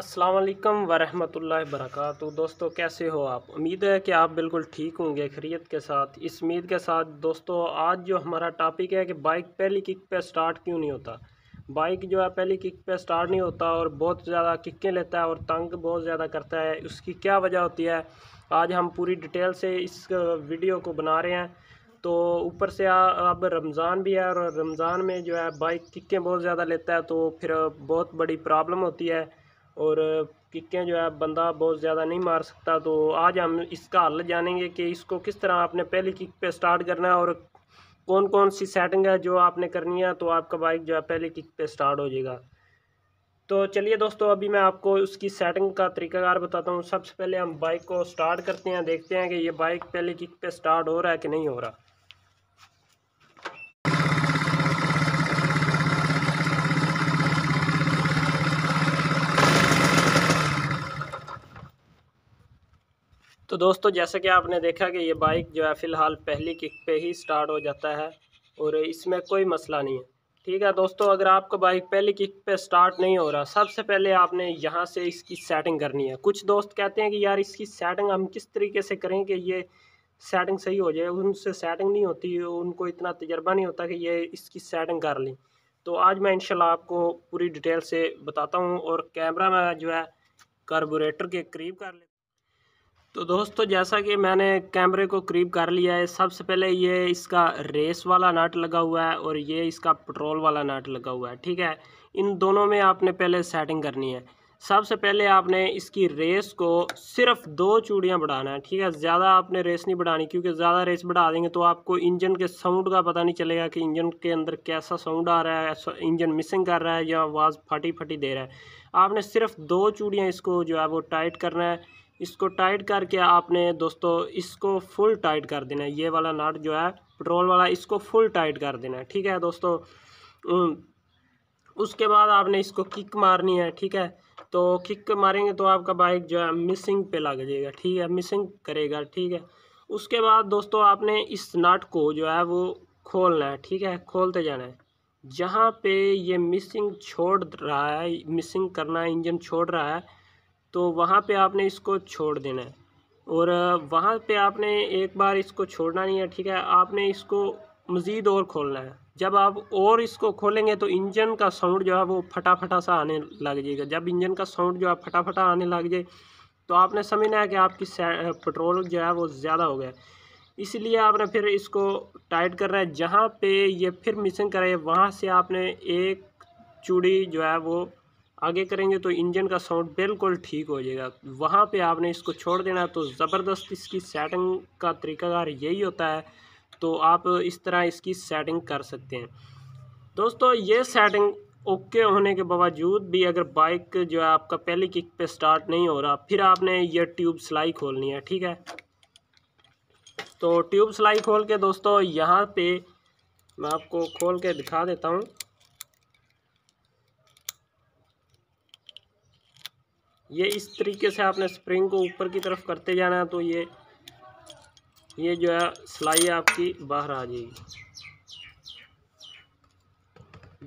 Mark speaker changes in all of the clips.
Speaker 1: असलकम वरहमल वर्क दोस्तों कैसे हो आप उम्मीद है कि आप बिल्कुल ठीक होंगे खरीत के साथ इस उम्मीद के साथ दोस्तों आज जो हमारा टॉपिक है कि बाइक पहली किक पे स्टार्ट क्यों नहीं होता बाइक जो है पहली किक पे स्टार्ट नहीं होता और बहुत ज़्यादा किक्कें लेता है और तंग बहुत ज़्यादा करता है उसकी क्या वजह होती है आज हम पूरी डिटेल से इस वीडियो को बना रहे हैं तो ऊपर से आ, अब रमज़ान भी है और रमज़ान में जो है बाइक किक्कें बहुत ज़्यादा लेता है तो फिर बहुत बड़ी प्रॉब्लम होती है और किक्कें जो है बंदा बहुत ज़्यादा नहीं मार सकता तो आज हम इसका हल जानेंगे कि इसको किस तरह आपने पहली किक पे स्टार्ट करना है और कौन कौन सी सेटिंग है जो आपने करनी है तो आपका बाइक जो है पहली किक पे स्टार्ट हो जाएगा तो चलिए दोस्तों अभी मैं आपको उसकी सेटिंग का तरीकाकार बताता हूँ सबसे पहले हम बाइक को स्टार्ट करते हैं देखते हैं कि ये बाइक पहले किक पर स्टार्ट हो रहा है कि नहीं हो रहा तो दोस्तों जैसा कि आपने देखा कि ये बाइक जो है फ़िलहाल पहली किक पे ही स्टार्ट हो जाता है और इसमें कोई मसला नहीं है ठीक है दोस्तों अगर आपका बाइक पहली किक पे स्टार्ट नहीं हो रहा सबसे पहले आपने यहाँ से इसकी सेटिंग करनी है कुछ दोस्त कहते हैं कि यार इसकी सेटिंग हम किस तरीके से करें कि ये सेटिंग सही हो जाए उनसे सेटिंग नहीं होती उनको इतना तजर्बा नहीं होता कि ये इसकी सेटिंग कर लें तो आज मैं इनशाला आपको पूरी डिटेल से बताता हूँ और कैमरा में जो है कार्बोरेटर के करीब कर लेता तो दोस्तों जैसा कि मैंने कैमरे को करीब कर लिया है सबसे पहले ये इसका रेस वाला नट लगा हुआ है और ये इसका पेट्रोल वाला नट लगा हुआ है ठीक है इन दोनों में आपने पहले सेटिंग करनी है सबसे पहले आपने इसकी रेस को सिर्फ दो चूड़ियाँ बढ़ाना है ठीक है ज़्यादा आपने रेस नहीं बढ़ानी क्योंकि ज़्यादा रेस बढ़ा देंगे तो आपको इंजन के साउंड का पता नहीं चलेगा कि इंजन के अंदर कैसा साउंड आ रहा है इंजन मिसिंग कर रहा है या आवाज़ फटी फटी दे रहा है आपने सिर्फ दो चूड़ियाँ इसको जो है वो टाइट करना है इसको टाइट करके आपने दोस्तों इसको फुल टाइट कर देना है ये वाला नट जो है पेट्रोल वाला इसको फुल टाइट कर देना है ठीक है दोस्तों उसके बाद आपने इसको किक मारनी है ठीक है तो किक मारेंगे तो आपका बाइक जो है मिसिंग पे लग जाएगा ठीक है मिसिंग करेगा ठीक है उसके बाद दोस्तों आपने इस नट को जो है वो खोलना है ठीक है खोलते जाना है जहाँ पे ये मिसिंग छोड़ रहा है मिसिंग करना है इंजन छोड़ रहा है तो वहाँ पे आपने इसको छोड़ देना है और वहाँ पे आपने एक बार इसको छोड़ना नहीं है ठीक है आपने इसको मज़ीद और खोलना है जब आप और इसको खोलेंगे तो इंजन का साउंड जो है वो फटाफटा सा आने लग जाएगा जब इंजन का साउंड जो है फटाफटा आने लग जाए तो आपने समझना है कि आपकी पेट्रोल जो है वो ज़्यादा हो गया इसलिए आपने फिर इसको टाइट करना है जहाँ पे ये फिर मिसिंग करे वहाँ से आपने एक चूड़ी जो है वो आगे करेंगे तो इंजन का साउंड बिल्कुल ठीक हो जाएगा वहाँ पे आपने इसको छोड़ देना तो ज़बरदस्त इसकी सेटिंग का तरीकाकार यही होता है तो आप इस तरह इसकी सेटिंग कर सकते हैं दोस्तों ये सेटिंग ओके होने के बावजूद भी अगर बाइक जो है आपका पहली किक पे स्टार्ट नहीं हो रहा फिर आपने ये ट्यूब सिलाई खोलनी है ठीक है तो ट्यूब सिलाई खोल के दोस्तों यहाँ पर मैं आपको खोल के दिखा देता हूँ ये इस तरीके से आपने स्प्रिंग को ऊपर की तरफ करते जाना है तो ये ये जो है सिलाई आपकी बाहर आ जाएगी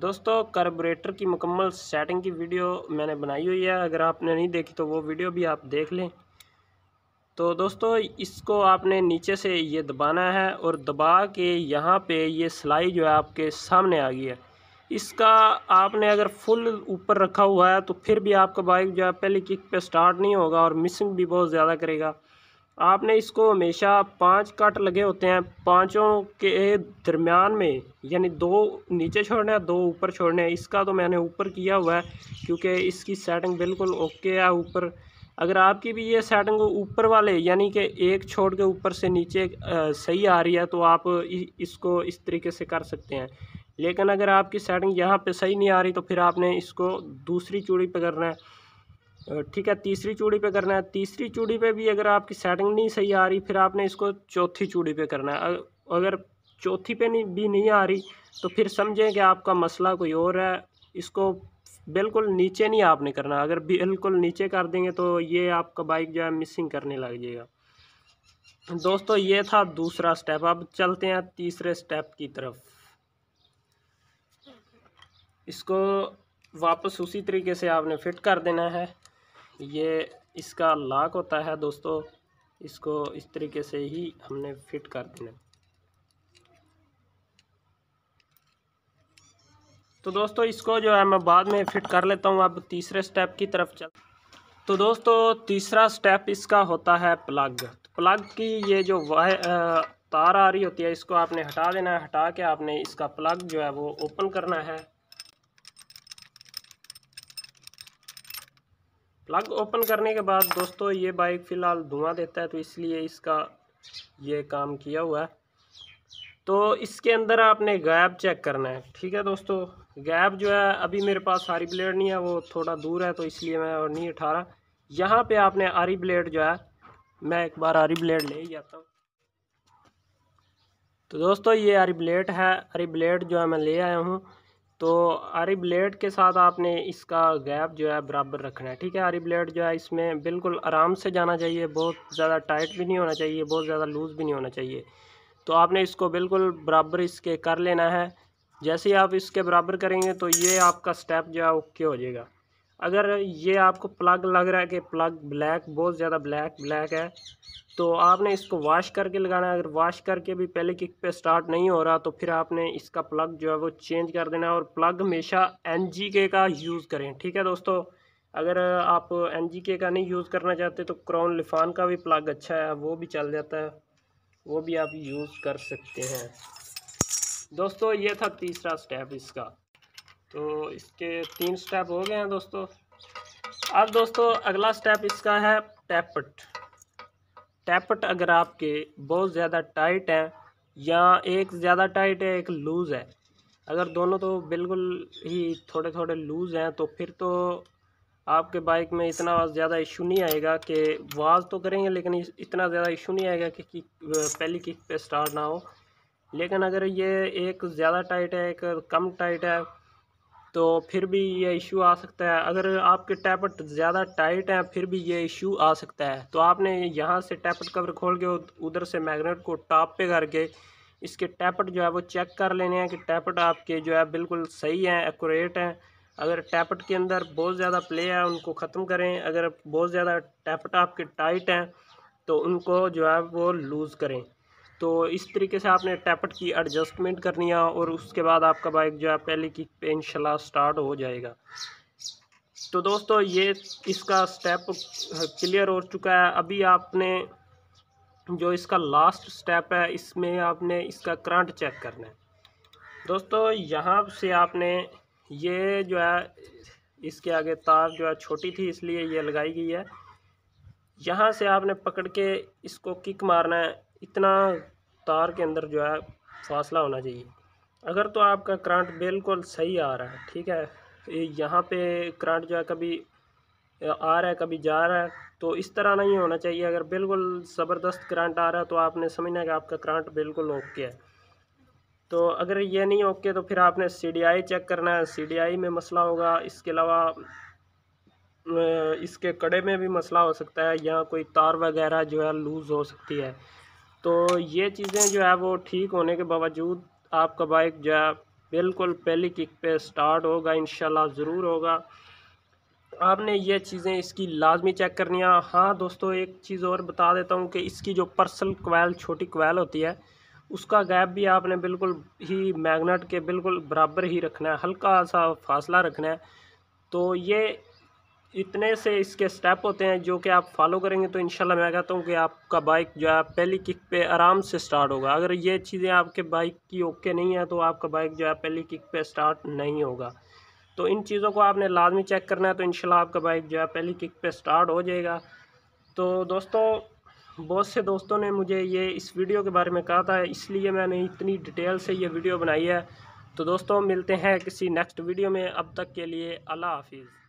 Speaker 1: दोस्तों कार्बोरेटर की मुकम्मल सेटिंग की वीडियो मैंने बनाई हुई है अगर आपने नहीं देखी तो वो वीडियो भी आप देख लें तो दोस्तों इसको आपने नीचे से ये दबाना है और दबा के यहाँ पे ये सिलाई जो है आपके सामने आ गई है इसका आपने अगर फुल ऊपर रखा हुआ है तो फिर भी आपका बाइक जो है पहले किक पे स्टार्ट नहीं होगा और मिसिंग भी बहुत ज़्यादा करेगा आपने इसको हमेशा पांच कट लगे होते हैं पांचों के दरमियान में यानी दो नीचे छोड़ने हैं दो ऊपर छोड़ने हैं इसका तो मैंने ऊपर किया हुआ है क्योंकि इसकी सेटिंग बिल्कुल ओके है ऊपर अगर आपकी भी ये सेटिंग ऊपर वाले यानी कि एक छोड़ के ऊपर से नीचे आ, सही आ रही है तो आप इसको इस तरीके से कर सकते हैं लेकिन अगर आपकी सेटिंग यहाँ पे सही नहीं आ रही तो फिर आपने इसको दूसरी चूड़ी पे करना है ठीक है तीसरी चूड़ी पे करना है तीसरी चूड़ी पे भी अगर आपकी सेटिंग नहीं सही आ रही फिर आपने इसको चौथी चूड़ी पे करना है अगर चौथी पे नहीं भी नहीं आ रही तो फिर समझें कि आपका मसला कोई और है इसको बिल्कुल नीचे नहीं आपने करना अगर बिल्कुल नीचे कर देंगे तो ये आपका बाइक जो है मिसिंग करने लग जाएगा दोस्तों ये था दूसरा स्टेप अब चलते हैं तीसरे स्टेप की तरफ इसको वापस उसी तरीके से आपने फिट कर देना है ये इसका लाक होता है दोस्तों इसको इस तरीके से ही हमने फिट कर देना है तो दोस्तों इसको जो है मैं बाद में फिट कर लेता हूँ अब तीसरे स्टेप की तरफ चल तो दोस्तों तीसरा स्टेप इसका होता है प्लग प्लग तो की ये जो वाह तार आ रही होती है इसको आपने हटा देना है हटा के आपने इसका प्लग जो है वो ओपन करना है प्लग ओपन करने के बाद दोस्तों ये बाइक फ़िलहाल धुआं देता है तो इसलिए इसका ये काम किया हुआ है तो इसके अंदर आपने गैप चेक करना है ठीक है दोस्तों गैप जो है अभी मेरे पास हरी ब्लेड नहीं है वो थोड़ा दूर है तो इसलिए मैं और नहीं उठा रहा यहाँ पे आपने आरी ब्लेड जो है मैं एक बार आरी ब्लेड ले ही जाता हूँ तो दोस्तों ये आरी ब्लेड है आरी ब्लेड जो है मैं ले आया हूँ तो आरी ब्लेड के साथ आपने इसका गैप जो है बराबर रखना है ठीक है आरी ब्लेड जो है इसमें बिल्कुल आराम से जाना चाहिए बहुत ज़्यादा टाइट भी नहीं होना चाहिए बहुत ज़्यादा लूज़ भी नहीं होना चाहिए तो आपने इसको बिल्कुल बराबर इसके कर लेना है जैसे ही आप इसके बराबर करेंगे तो ये आपका स्टेप जो है ओके हो जाएगा अगर ये आपको प्लग लग रहा है कि प्लग ब्लैक बहुत ज़्यादा ब्लैक ब्लैक है तो आपने इसको वॉश करके लगाना है अगर वॉश करके भी पहले किक पे स्टार्ट नहीं हो रहा तो फिर आपने इसका प्लग जो है वो चेंज कर देना है और प्लग हमेशा एन का यूज़ करें ठीक है दोस्तों अगर आप एन का नहीं यूज़ करना चाहते तो क्राउन लिफान का भी प्लग अच्छा है वो भी चल जाता है वो भी आप यूज़ कर सकते हैं दोस्तों ये था तीसरा स्टेप इसका तो इसके तीन स्टेप हो गए हैं दोस्तों अब दोस्तों अगला स्टेप इसका है टैपट टैपट अगर आपके बहुत ज़्यादा टाइट है या एक ज़्यादा टाइट है एक लूज़ है अगर दोनों तो बिल्कुल ही थोड़े थोड़े लूज़ हैं तो फिर तो आपके बाइक में इतना ज़्यादा इशू नहीं आएगा कि वाज तो करेंगे लेकिन इतना ज़्यादा इशू नहीं आएगा कि किक पहली किक पे स्टार्ट ना हो लेकिन अगर ये एक ज़्यादा टाइट है एक कम टाइट है तो फिर भी ये इशू आ सकता है अगर आपके टैपट ज़्यादा टाइट हैं फिर भी ये इशू आ सकता है तो आपने यहाँ से टैपट कवर खोल के उधर से मैग्नेट को टॉप पे करके इसके टैपट जो है वो चेक कर लेने हैं कि टैपट आपके जो है बिल्कुल सही हैं एक्यूरेट हैं अगर टैपट के अंदर बहुत ज़्यादा प्ले है उनको ख़त्म करें अगर बहुत ज़्यादा टैपट आपके टाइट हैं तो उनको जो है वो लूज़ करें तो इस तरीके से आपने टैपट की एडजस्टमेंट करनी है और उसके बाद आपका बाइक जो है पहले किक पे इंशाल्लाह स्टार्ट हो जाएगा तो दोस्तों ये इसका स्टेप क्लियर हो चुका है अभी आपने जो इसका लास्ट स्टेप है इसमें आपने इसका करंट चेक करना है दोस्तों यहाँ से आपने ये जो है इसके आगे तार जो है छोटी थी इसलिए ये लगाई गई है यहाँ से आपने पकड़ के इसको किक मारना है इतना तार के अंदर जो है फासला होना चाहिए अगर तो आपका करंट बिल्कुल सही आ रहा है ठीक है यहाँ पे करंट जो है कभी आ रहा है कभी जा रहा है तो इस तरह नहीं होना चाहिए अगर बिल्कुल ज़बरदस्त करंट आ रहा है तो आपने समझना कि आपका करंट बिल्कुल ओके है तो अगर ये नहीं ओके तो फिर आपने सी चेक करना है सी में मसला होगा इसके अलावा इसके कड़े में भी मसला हो सकता है या कोई तार वगैरह जो है लूज़ हो सकती है तो ये चीज़ें जो है वो ठीक होने के बावजूद आपका बाइक जो है बिल्कुल पहली किक पे स्टार्ट होगा इन ज़रूर होगा आपने ये चीज़ें इसकी लाजमी चेक करनी है हाँ दोस्तों एक चीज़ और बता देता हूँ कि इसकी जो पर्सल कोयल छोटी कोयल होती है उसका गैप भी आपने बिल्कुल ही मैग्नेट के बिल्कुल बराबर ही रखना है हल्का सा फासला रखना है तो ये इतने से इसके स्टेप होते हैं जो कि आप फॉलो करेंगे तो इंशाल्लाह मैं कहता हूँ कि आपका बाइक जो है पहली किक पे आराम से स्टार्ट होगा अगर ये चीज़ें आपके बाइक की ओके नहीं है तो आपका बाइक जो है पहली किक पे स्टार्ट नहीं होगा तो इन चीज़ों को आपने लाजमी चेक करना है तो इनशाला आपका बाइक जो है पहली किक पे स्टार्ट हो जाएगा तो दोस्तों बहुत से दोस्तों ने मुझे ये इस वीडियो के बारे में कहा था इसलिए मैंने इतनी डिटेल से ये वीडियो बनाई है तो दोस्तों मिलते हैं किसी नेक्स्ट वीडियो में अब तक के लिए अल्लाह हाफिज़